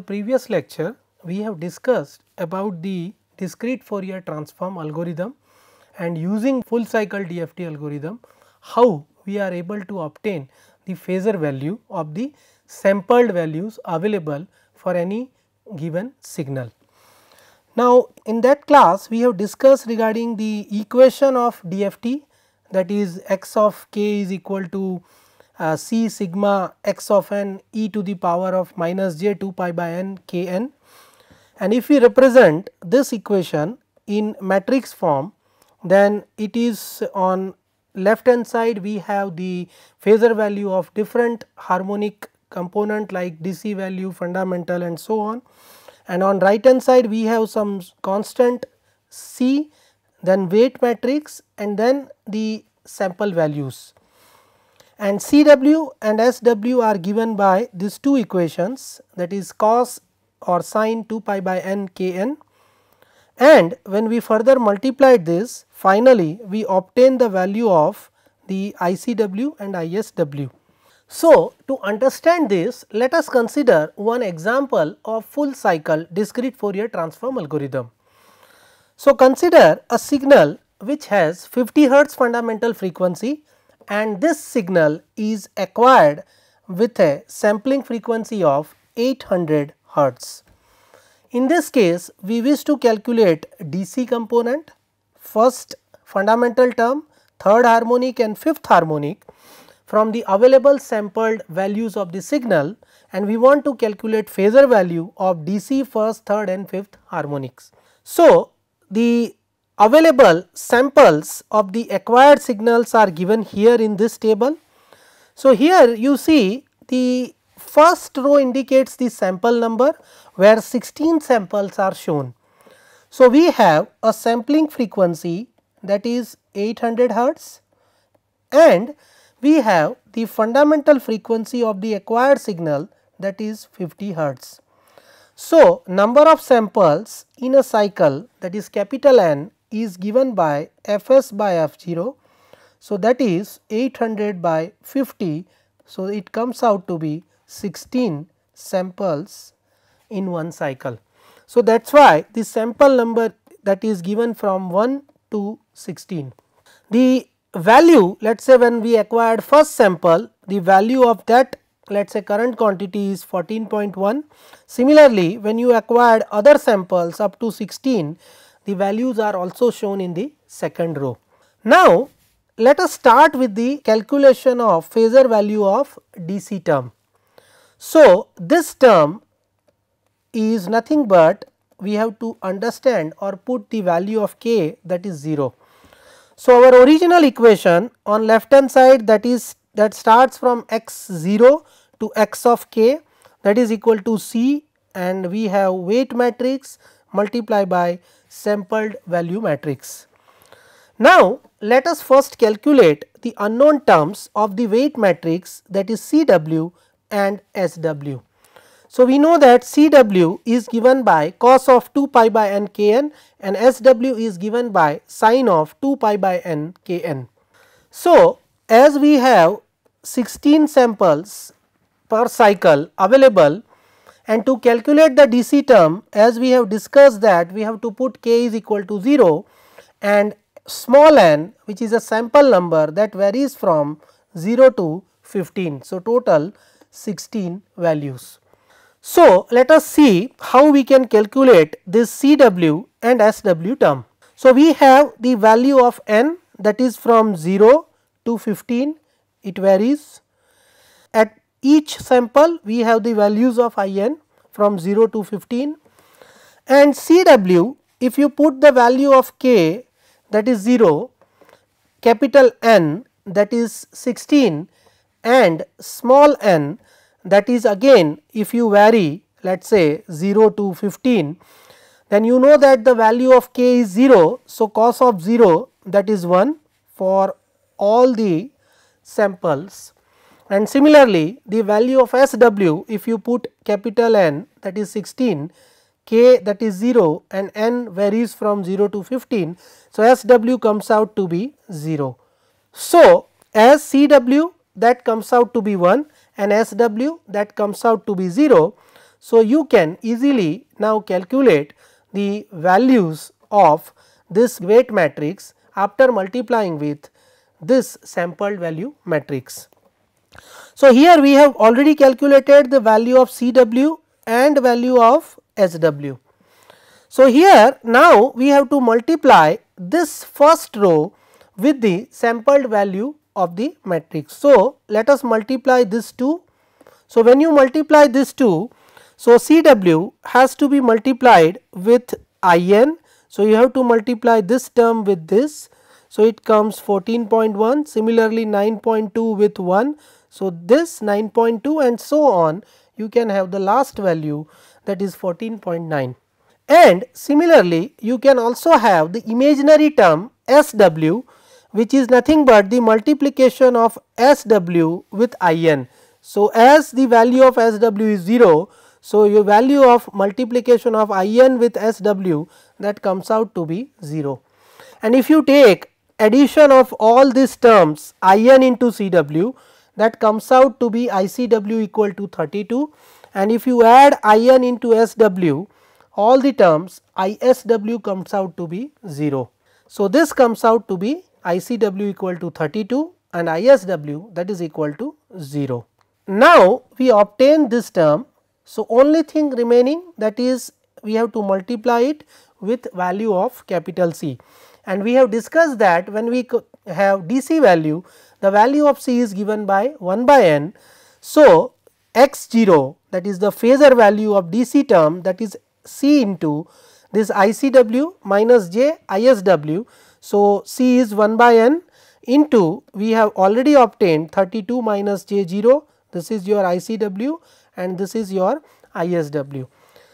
the previous lecture, we have discussed about the discrete Fourier transform algorithm and using full cycle DFT algorithm, how we are able to obtain the phasor value of the sampled values available for any given signal. Now, in that class, we have discussed regarding the equation of DFT that is x of k is equal to uh, c sigma x of n e to the power of minus j 2 pi by n k n. And if we represent this equation in matrix form, then it is on left hand side we have the phasor value of different harmonic component like DC value, fundamental and so on. And on right hand side we have some constant C, then weight matrix and then the sample values and Cw and Sw are given by these two equations that is cos or sine 2 pi by n kn and when we further multiplied this finally we obtain the value of the ICW and ISW. So, to understand this let us consider one example of full cycle discrete Fourier transform algorithm. So, consider a signal which has 50 hertz fundamental frequency and this signal is acquired with a sampling frequency of 800 Hz. In this case, we wish to calculate DC component, first fundamental term, third harmonic and fifth harmonic from the available sampled values of the signal and we want to calculate phasor value of DC first, third and fifth harmonics. So, the Available samples of the acquired signals are given here in this table. So, here you see the first row indicates the sample number where 16 samples are shown. So, we have a sampling frequency that is 800 hertz and we have the fundamental frequency of the acquired signal that is 50 hertz. So, number of samples in a cycle that is capital N is given by f s by f 0. So, that is 800 by 50. So, it comes out to be 16 samples in one cycle. So, that is why the sample number that is given from 1 to 16. The value let us say when we acquired first sample the value of that let us say current quantity is 14.1. Similarly, when you acquired other samples up to 16 the values are also shown in the second row. Now, let us start with the calculation of phasor value of DC term. So, this term is nothing but we have to understand or put the value of k that is 0. So, our original equation on left hand side that is that starts from x 0 to x of k that is equal to c and we have weight matrix multiplied by sampled value matrix. Now, let us first calculate the unknown terms of the weight matrix that is Cw and Sw. So, we know that Cw is given by cos of 2 pi by nkn and Sw is given by sine of 2 pi by nkn. So, as we have 16 samples per cycle available and to calculate the DC term as we have discussed that we have to put k is equal to 0 and small n which is a sample number that varies from 0 to 15. So, total 16 values. So, let us see how we can calculate this Cw and Sw term. So, we have the value of n that is from 0 to 15 it varies each sample we have the values of I n from 0 to 15 and C w if you put the value of k that is 0, capital N that is 16 and small n that is again if you vary let us say 0 to 15 then you know that the value of k is 0. So, cos of 0 that is 1 for all the samples and similarly, the value of SW if you put capital N that is 16, K that is 0 and N varies from 0 to 15. So, SW comes out to be 0. So, as CW that comes out to be 1 and SW that comes out to be 0. So, you can easily now calculate the values of this weight matrix after multiplying with this sampled value matrix. So, here we have already calculated the value of Cw and value of Sw. So, here now we have to multiply this first row with the sampled value of the matrix. So, let us multiply this 2. So, when you multiply this 2, so Cw has to be multiplied with In. So, you have to multiply this term with this. So, it comes 14.1 similarly 9.2 with 1. So, this 9.2 and so on you can have the last value that is 14.9 and similarly you can also have the imaginary term SW which is nothing but the multiplication of SW with IN. So, as the value of SW is 0, so your value of multiplication of IN with SW that comes out to be 0. And if you take addition of all these terms IN into CW that comes out to be ICW equal to 32 and if you add IN into SW all the terms ISW comes out to be 0. So, this comes out to be ICW equal to 32 and ISW that is equal to 0. Now, we obtain this term. So, only thing remaining that is we have to multiply it with value of capital C and we have discussed that when we have DC value the value of C is given by 1 by n. So, x 0 that is the phasor value of DC term that is C into this ICW minus j ISW. So, C is 1 by n into we have already obtained 32 minus j 0 this is your ICW and this is your ISW.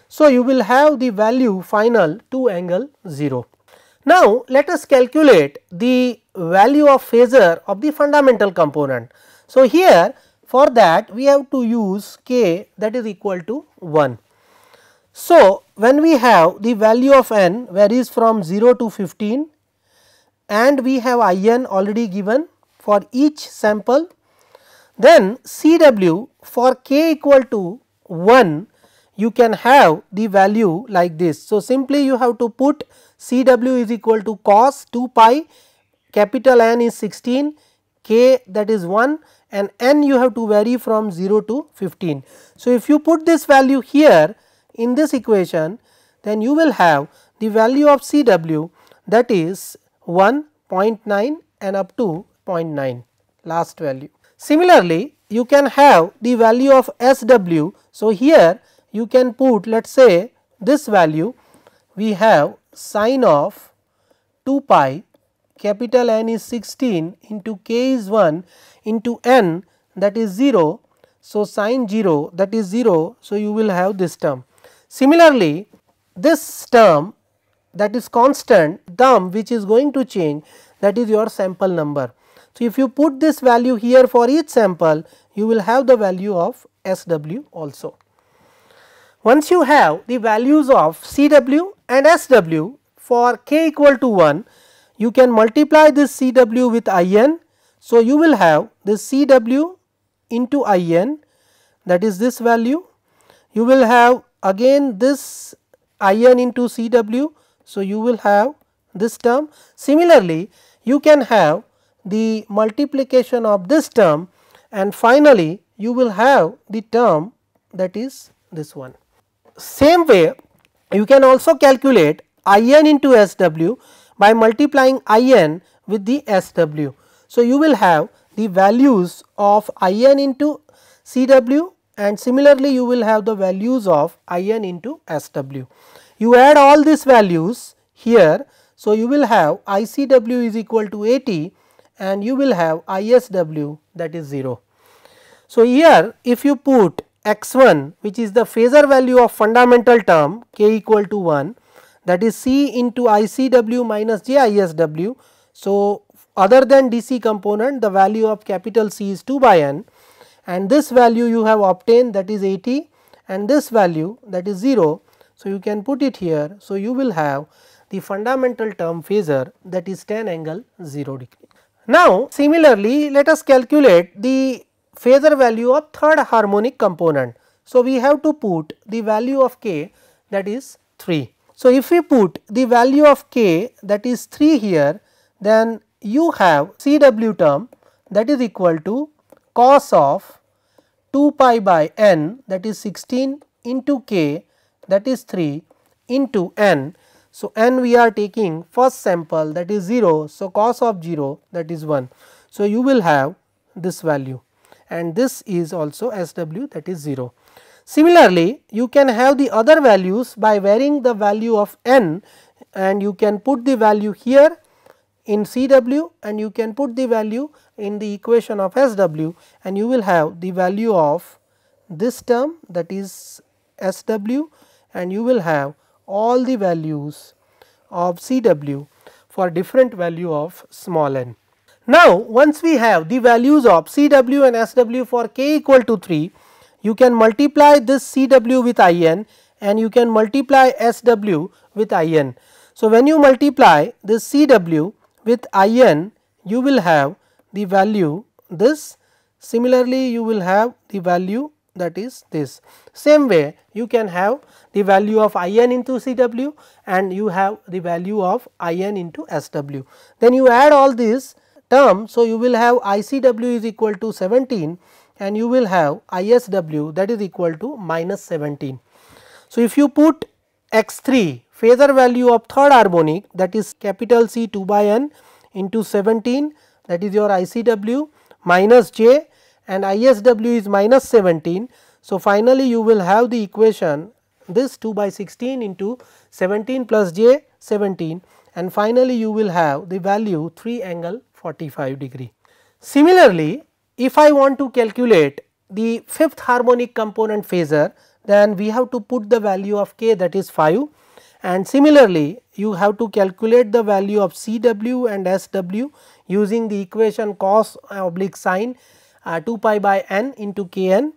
So, you will have the value final to angle 0. Now, let us calculate the value of phasor of the fundamental component. So, here for that we have to use k that is equal to 1. So, when we have the value of n varies from 0 to 15 and we have i n already given for each sample, then C w for k equal to 1 you can have the value like this. So, simply you have to put Cw is equal to cos 2 pi capital N is 16 k that is 1 and n you have to vary from 0 to 15. So, if you put this value here in this equation then you will have the value of Cw that is 1.9 and up to 0.9 last value. Similarly, you can have the value of Sw. So, here you can put let us say this value we have sine of 2 pi capital N is 16 into k is 1 into n that is 0. So, sine 0 that is 0. So, you will have this term. Similarly, this term that is constant term which is going to change that is your sample number. So, if you put this value here for each sample you will have the value of SW also. Once you have the values of Cw and Sw for k equal to 1, you can multiply this Cw with In. So, you will have this Cw into In that is this value. You will have again this In into Cw. So, you will have this term. Similarly, you can have the multiplication of this term and finally, you will have the term that is this one. Same way you can also calculate In into Sw by multiplying In with the Sw. So, you will have the values of In into Cw and similarly you will have the values of In into Sw. You add all these values here. So, you will have ICW is equal to 80 and you will have ISW that is 0. So, here if you put x1 which is the phasor value of fundamental term k equal to 1 that is C into ICW minus JISW. So, other than DC component the value of capital C is 2 by n and this value you have obtained that is 80 and this value that is 0. So, you can put it here. So, you will have the fundamental term phasor that is 10 angle 0 degree. Now, similarly let us calculate the phasor value of third harmonic component. So, we have to put the value of k that is 3. So, if we put the value of k that is 3 here then you have Cw term that is equal to cos of 2 pi by n that is 16 into k that is 3 into n. So, n we are taking first sample that is 0. So, cos of 0 that is 1. So, you will have this value and this is also SW that is 0. Similarly, you can have the other values by varying the value of n and you can put the value here in Cw and you can put the value in the equation of Sw and you will have the value of this term that is Sw and you will have all the values of Cw for different value of small n. Now, once we have the values of Cw and Sw for k equal to 3, you can multiply this Cw with In and you can multiply Sw with In. So, when you multiply this Cw with In, you will have the value this. Similarly, you will have the value that is this. Same way you can have the value of In into Cw and you have the value of In into Sw. Then you add all these term. So, you will have ICW is equal to 17 and you will have ISW that is equal to minus 17. So, if you put x 3 phasor value of third harmonic that is capital C 2 by n into 17 that is your ICW minus j and ISW is minus 17. So, finally, you will have the equation this 2 by 16 into 17 plus j 17 and finally, you will have the value 3 angle 45 degree. Similarly, if I want to calculate the fifth harmonic component phasor then we have to put the value of k that is 5 and similarly you have to calculate the value of Cw and Sw using the equation cos oblique sine uh, 2 pi by n into kn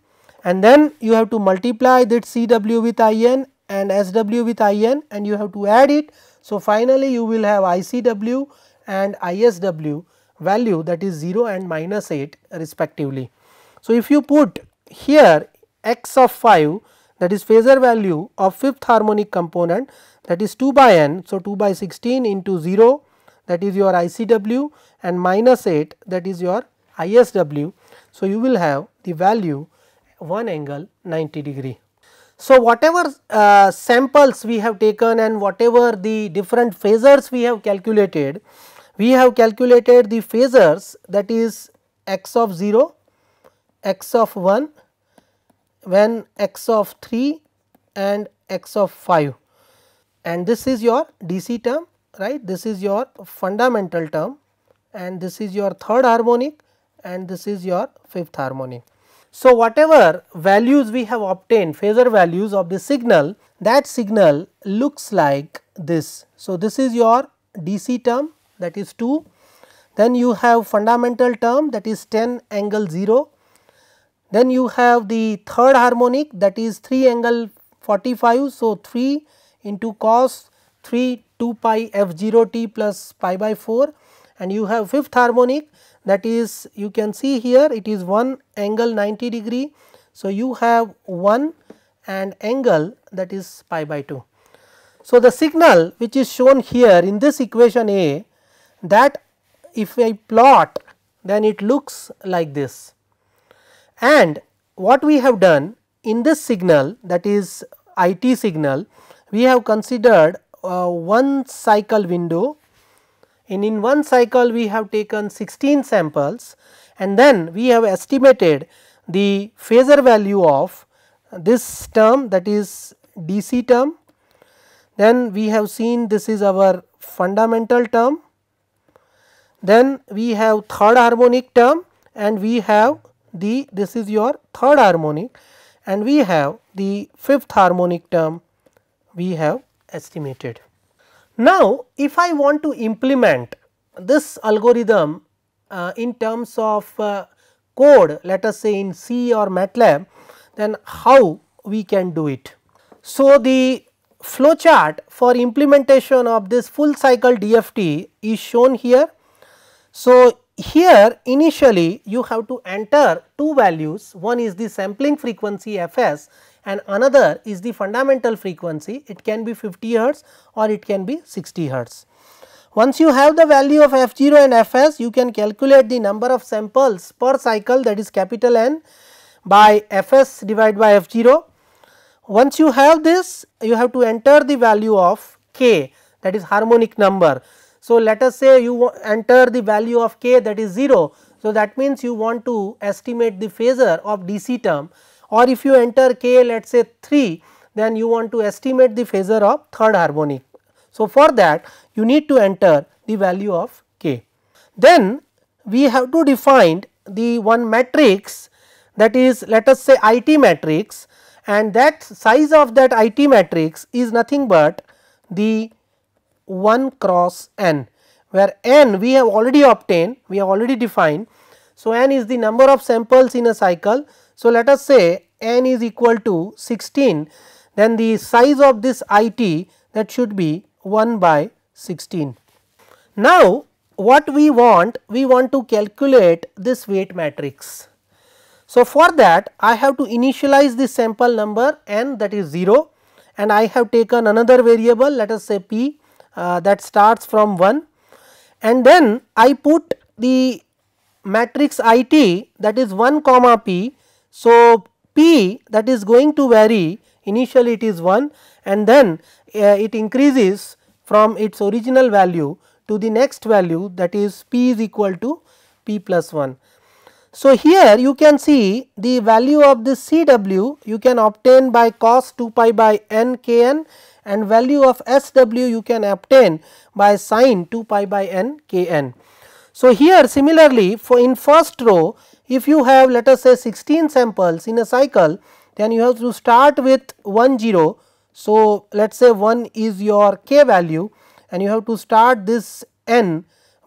and then you have to multiply that Cw with In and Sw with In and you have to add it. So, finally you will have ICW and ISW value that is 0 and minus 8 respectively. So, if you put here x of 5 that is phasor value of fifth harmonic component that is 2 by n. So, 2 by 16 into 0 that is your ICW and minus 8 that is your ISW. So, you will have the value 1 angle 90 degree. So, whatever uh, samples we have taken and whatever the different phasors we have calculated, we have calculated the phasors that is x of 0, x of 1, when x of 3 and x of 5 and this is your DC term right, this is your fundamental term and this is your third harmonic and this is your fifth harmonic. So, whatever values we have obtained phasor values of the signal that signal looks like this. So, this is your DC term that is 2. Then you have fundamental term that is 10 angle 0. Then you have the third harmonic that is 3 angle 45. So, 3 into cos 3 2 pi f 0 t plus pi by 4 and you have fifth harmonic that is you can see here it is 1 angle 90 degree. So, you have 1 and angle that is pi by 2. So, the signal which is shown here in this equation A that if I plot then it looks like this. And what we have done in this signal that is IT signal, we have considered uh, one cycle window and in one cycle we have taken 16 samples and then we have estimated the phasor value of this term that is DC term. Then we have seen this is our fundamental term then we have third harmonic term and we have the this is your third harmonic and we have the fifth harmonic term we have estimated. Now, if I want to implement this algorithm uh, in terms of uh, code let us say in C or MATLAB then how we can do it. So, the flowchart for implementation of this full cycle DFT is shown here so, here initially you have to enter two values one is the sampling frequency f s and another is the fundamental frequency it can be 50 hertz or it can be 60 hertz. Once you have the value of f 0 and f s you can calculate the number of samples per cycle that is capital N by f s divided by f 0. Once you have this you have to enter the value of k that is harmonic number so, let us say you enter the value of k that is 0. So, that means you want to estimate the phasor of DC term or if you enter k let us say 3 then you want to estimate the phasor of third harmonic. So, for that you need to enter the value of k. Then we have to define the one matrix that is let us say IT matrix and that size of that IT matrix is nothing but the 1 cross n where n we have already obtained, we have already defined. So, n is the number of samples in a cycle. So, let us say n is equal to 16, then the size of this IT that should be 1 by 16. Now, what we want? We want to calculate this weight matrix. So, for that I have to initialize the sample number n that is 0 and I have taken another variable let us say p uh, that starts from 1 and then I put the matrix IT that is 1 comma p. So, p that is going to vary initially it is 1 and then uh, it increases from its original value to the next value that is p is equal to p plus 1. So, here you can see the value of this C w you can obtain by cos 2 pi by n k n and value of SW you can obtain by sine 2 pi by n kn. So, here similarly for in first row if you have let us say 16 samples in a cycle then you have to start with 1 0. So, let us say 1 is your k value and you have to start this n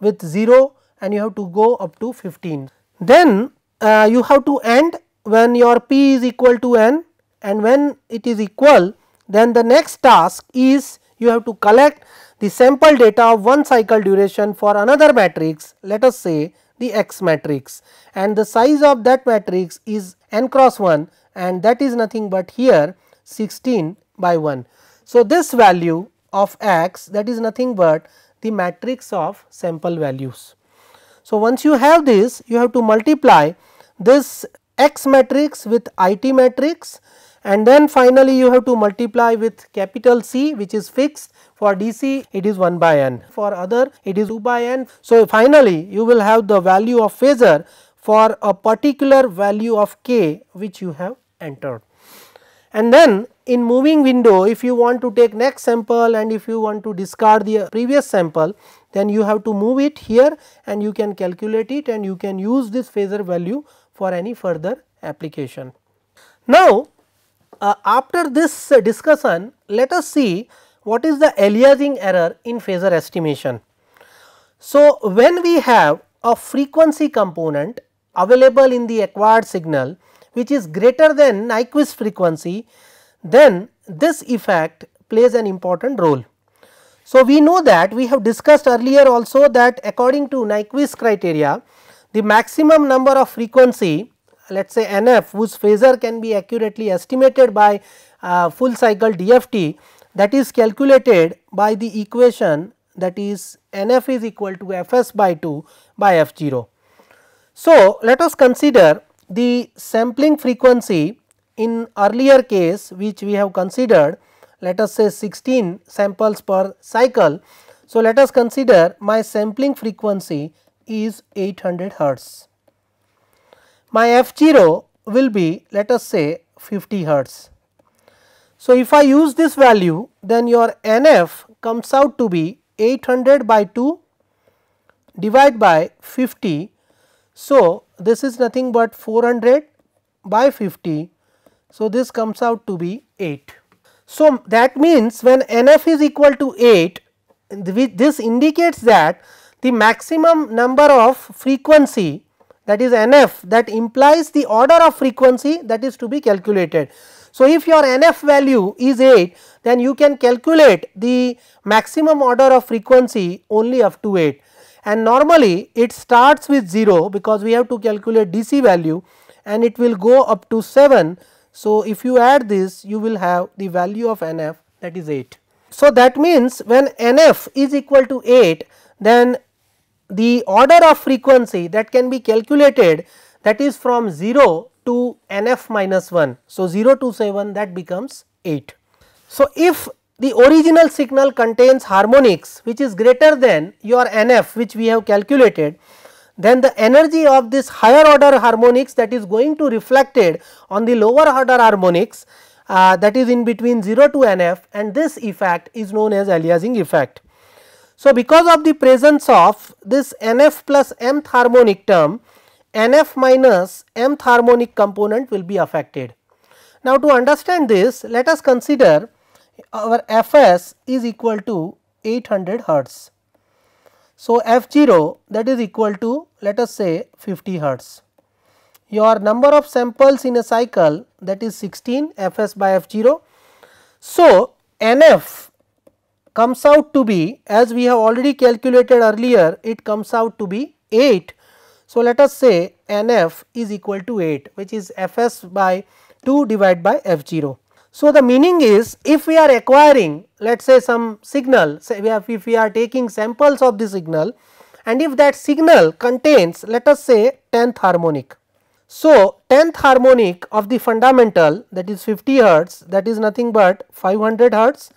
with 0 and you have to go up to 15. Then uh, you have to end when your p is equal to n and when it is equal then the next task is you have to collect the sample data of one cycle duration for another matrix let us say the X matrix and the size of that matrix is n cross 1 and that is nothing but here 16 by 1. So, this value of X that is nothing but the matrix of sample values. So, once you have this you have to multiply this X matrix with IT matrix and then finally you have to multiply with capital C which is fixed for DC it is 1 by n for other it is 2 by n. So, finally you will have the value of phasor for a particular value of k which you have entered. And then in moving window if you want to take next sample and if you want to discard the previous sample then you have to move it here and you can calculate it and you can use this phasor value for any further application. Now uh, after this uh, discussion, let us see what is the aliasing error in phasor estimation. So, when we have a frequency component available in the acquired signal which is greater than Nyquist frequency, then this effect plays an important role. So, we know that we have discussed earlier also that according to Nyquist criteria, the maximum number of frequency let us say NF whose phasor can be accurately estimated by uh, full cycle DFT that is calculated by the equation that is NF is equal to Fs by 2 by F0. So, let us consider the sampling frequency in earlier case which we have considered let us say 16 samples per cycle. So, let us consider my sampling frequency is 800 hertz my f0 will be let us say 50 hertz. So, if I use this value then your NF comes out to be 800 by 2 divided by 50. So, this is nothing but 400 by 50. So, this comes out to be 8. So, that means when NF is equal to 8 this indicates that the maximum number of frequency that is NF that implies the order of frequency that is to be calculated. So, if your NF value is 8 then you can calculate the maximum order of frequency only up to 8 and normally it starts with 0 because we have to calculate DC value and it will go up to 7. So, if you add this you will have the value of NF that is 8. So, that means when NF is equal to 8 then the order of frequency that can be calculated that is from 0 to nf minus 1. So, 0 to 7 that becomes 8. So, if the original signal contains harmonics which is greater than your nf which we have calculated, then the energy of this higher order harmonics that is going to reflected on the lower order harmonics uh, that is in between 0 to nf and this effect is known as aliasing effect. So, because of the presence of this nf plus mth harmonic term, nf minus mth harmonic component will be affected. Now, to understand this, let us consider our fs is equal to 800 hertz. So, f0 that is equal to let us say 50 hertz. Your number of samples in a cycle that is 16 fs by f0. So, nf comes out to be as we have already calculated earlier it comes out to be 8. So, let us say NF is equal to 8 which is Fs by 2 divided by F0. So, the meaning is if we are acquiring let us say some signal say we have if we are taking samples of the signal and if that signal contains let us say 10th harmonic. So, 10th harmonic of the fundamental that is 50 hertz that is nothing but 500 hertz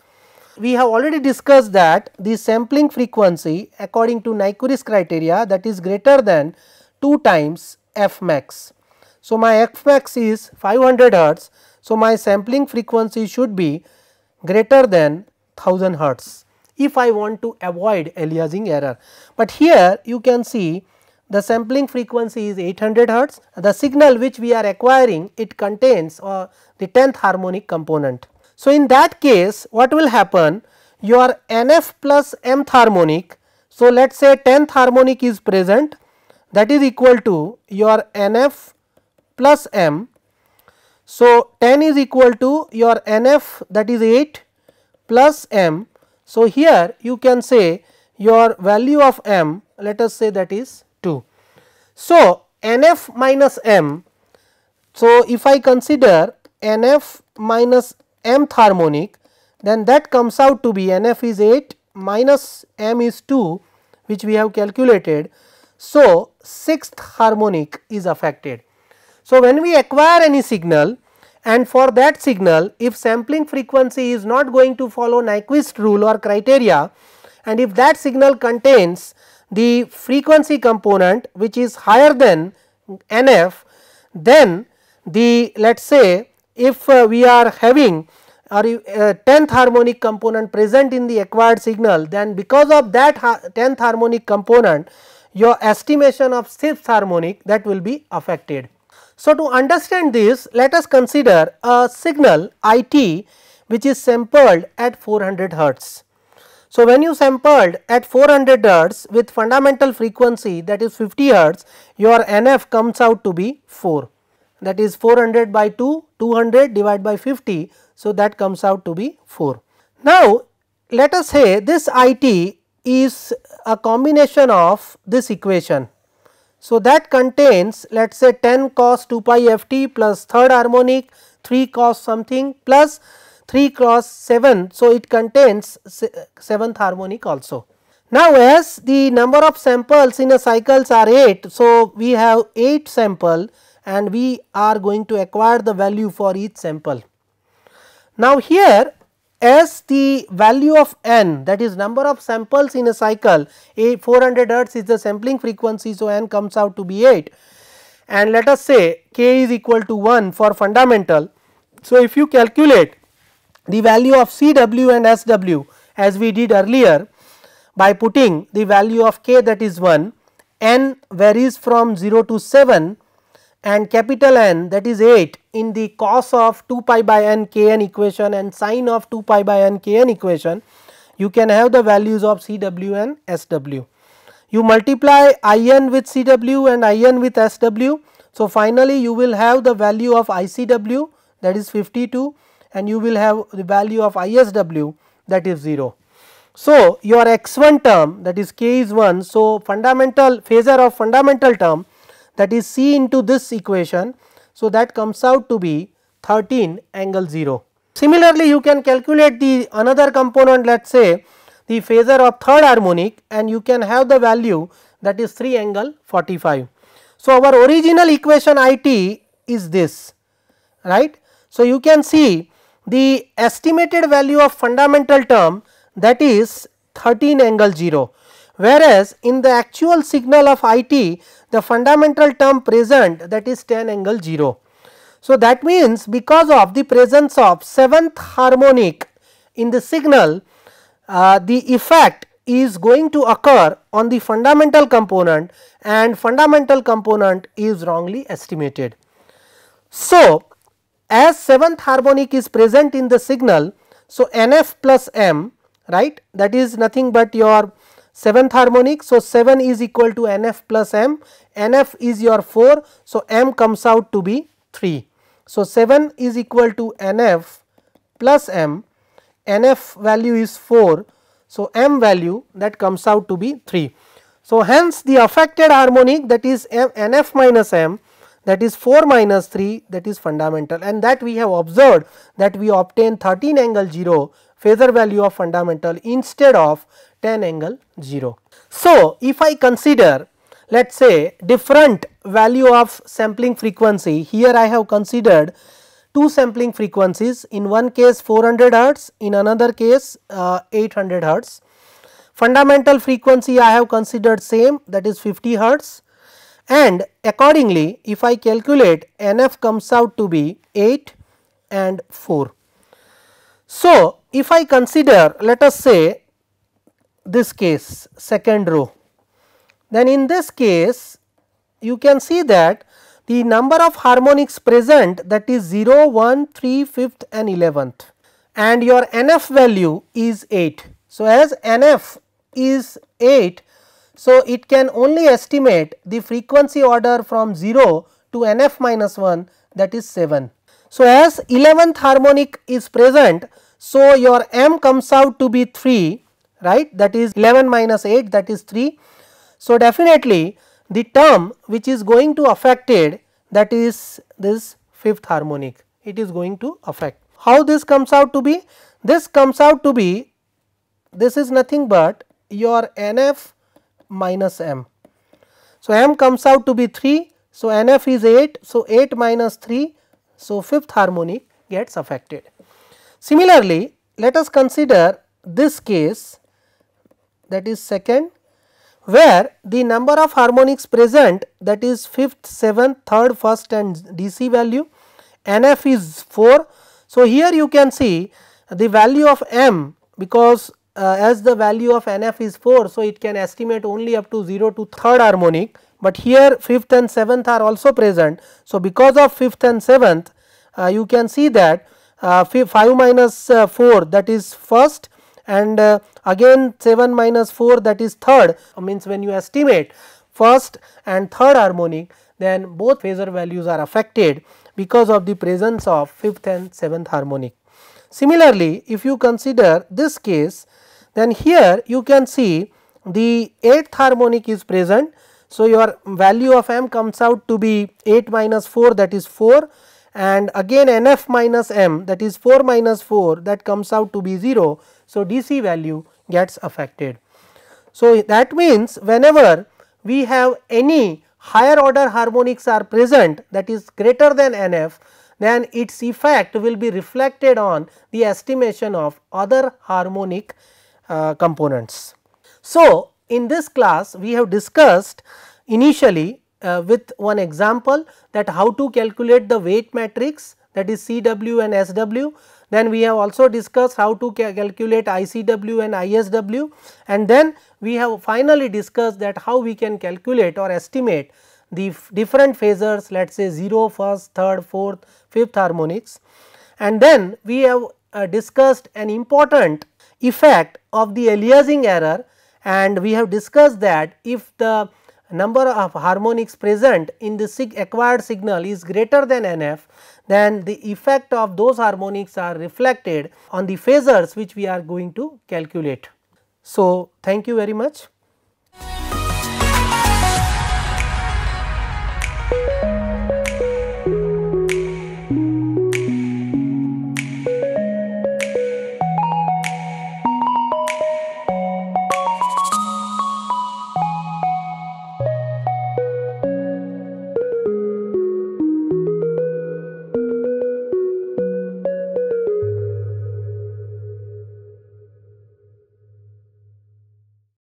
we have already discussed that the sampling frequency according to Nyquist criteria that is greater than 2 times f max. So, my f max is 500 hertz. So, my sampling frequency should be greater than 1000 hertz if I want to avoid aliasing error. But here you can see the sampling frequency is 800 hertz the signal which we are acquiring it contains uh, the 10th harmonic component. So, in that case what will happen your nf plus mth harmonic. So, let us say 10th harmonic is present that is equal to your nf plus m. So, 10 is equal to your nf that is 8 plus m. So, here you can say your value of m let us say that is 2. So, nf minus m. So, if I consider nf minus mth harmonic then that comes out to be n f is 8 minus m is 2 which we have calculated. So, sixth harmonic is affected. So, when we acquire any signal and for that signal if sampling frequency is not going to follow Nyquist rule or criteria and if that signal contains the frequency component which is higher than n f then the let us say if uh, we are having or 10th uh, harmonic component present in the acquired signal then because of that 10th harmonic component your estimation of 6th harmonic that will be affected. So, to understand this let us consider a signal I t which is sampled at 400 hertz. So, when you sampled at 400 hertz with fundamental frequency that is 50 hertz your NF comes out to be 4 that is 400 by 2 200 divided by 50. So, that comes out to be 4. Now, let us say this I t is a combination of this equation. So, that contains let us say 10 cos 2 pi f t plus third harmonic 3 cos something plus 3 cos 7. So, it contains 7th harmonic also. Now, as the number of samples in a cycles are 8. So, we have 8 sample and we are going to acquire the value for each sample. Now, here as the value of n that is number of samples in a cycle a 400 hertz is the sampling frequency. So, n comes out to be 8 and let us say k is equal to 1 for fundamental. So, if you calculate the value of Cw and Sw as we did earlier by putting the value of k that is 1 n varies from 0 to 7 and capital N that is 8 in the cos of 2 pi by n k n equation and sine of 2 pi by n k n equation you can have the values of Cw and Sw. You multiply In with Cw and In with Sw. So, finally, you will have the value of ICW that is 52 and you will have the value of ISW that is 0. So, your x1 term that is k is 1. So, fundamental phasor of fundamental term that is C into this equation. So, that comes out to be 13 angle 0. Similarly, you can calculate the another component let us say the phasor of third harmonic and you can have the value that is 3 angle 45. So, our original equation I t is this right. So, you can see the estimated value of fundamental term that is 13 angle 0 whereas in the actual signal of I t the fundamental term present that is tan angle 0. So, that means because of the presence of seventh harmonic in the signal, uh, the effect is going to occur on the fundamental component and fundamental component is wrongly estimated. So, as seventh harmonic is present in the signal, so NF plus M right that is nothing but your 7th harmonic. So, 7 is equal to NF plus M, NF is your 4. So, M comes out to be 3. So, 7 is equal to NF plus M, NF value is 4. So, M value that comes out to be 3. So, hence the affected harmonic that is M, NF minus M that is 4 minus 3 that is fundamental and that we have observed that we obtain 13 angle 0 phasor value of fundamental instead of ten angle 0. So, if I consider let us say different value of sampling frequency here I have considered two sampling frequencies in one case 400 hertz in another case uh, 800 hertz. Fundamental frequency I have considered same that is 50 hertz and accordingly if I calculate NF comes out to be 8 and 4. So, if I consider let us say this case second row, then in this case you can see that the number of harmonics present that is 0, 1, 3, 5th and 11th and your nf value is 8. So, as nf is 8, so it can only estimate the frequency order from 0 to nf minus 1 that is 7. So, as 11th harmonic is present, so, your m comes out to be 3 right that is 11 minus 8 that is 3. So, definitely the term which is going to affected that is this fifth harmonic it is going to affect. How this comes out to be? This comes out to be this is nothing but your NF minus m. So, m comes out to be 3. So, NF is 8. So, 8 minus 3. So, fifth harmonic gets affected. Similarly, let us consider this case that is second where the number of harmonics present that is fifth, seventh, third, first and DC value NF is 4. So, here you can see the value of M because uh, as the value of NF is 4. So, it can estimate only up to 0 to third harmonic, but here fifth and seventh are also present. So, because of fifth and seventh uh, you can see that uh, 5 minus uh, 4 that is first and uh, again 7 minus 4 that is third means when you estimate first and third harmonic then both phasor values are affected because of the presence of fifth and seventh harmonic. Similarly, if you consider this case then here you can see the eighth harmonic is present. So, your value of m comes out to be 8 minus 4 that is 4 and again NF minus M that is 4 minus 4 that comes out to be 0. So, DC value gets affected. So, that means whenever we have any higher order harmonics are present that is greater than NF then its effect will be reflected on the estimation of other harmonic uh, components. So, in this class we have discussed initially uh, with one example that how to calculate the weight matrix that is CW and SW. Then we have also discussed how to ca calculate ICW and ISW and then we have finally discussed that how we can calculate or estimate the different phasors let us say 0, first, third, fourth, fifth harmonics. And then we have uh, discussed an important effect of the aliasing error and we have discussed that if the number of harmonics present in the sig acquired signal is greater than NF, then the effect of those harmonics are reflected on the phasors which we are going to calculate. So, thank you very much.